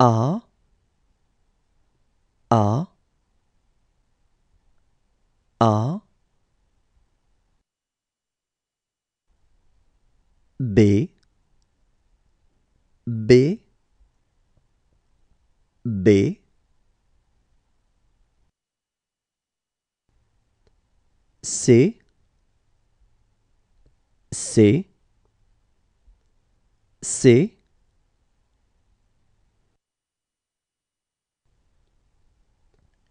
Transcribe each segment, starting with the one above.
A A A B B B C C C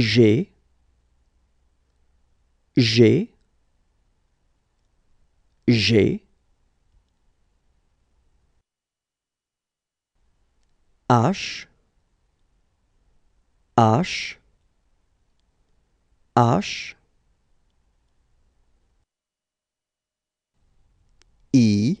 j'ai, j'ai, G, H, H, H, I,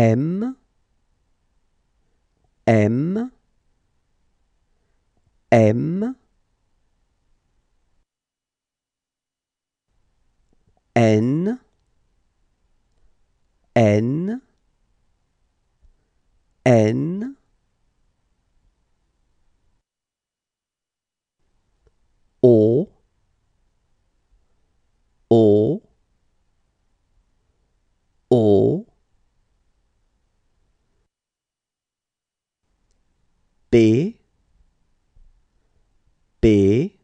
M, M, M, N, N, N, B B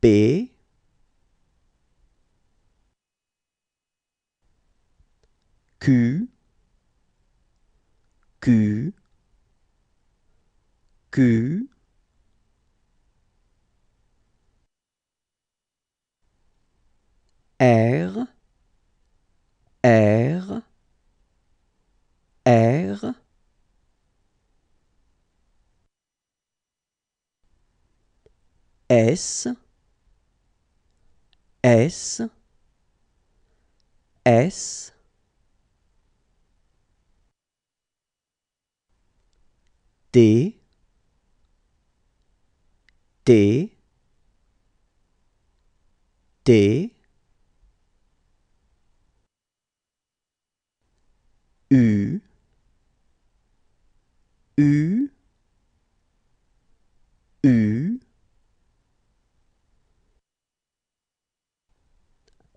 B Q Q Q R S, S, S, D, D, D,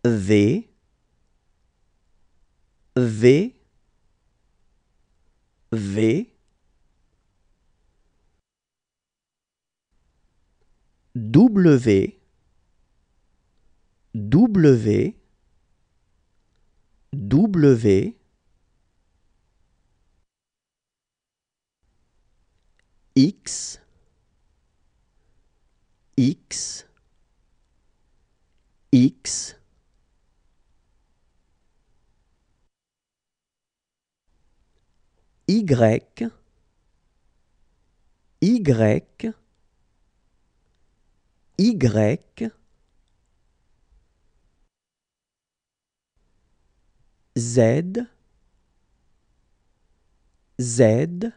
V V V W W W X X X Y, Y, Y, Z, Z,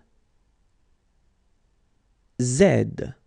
Z.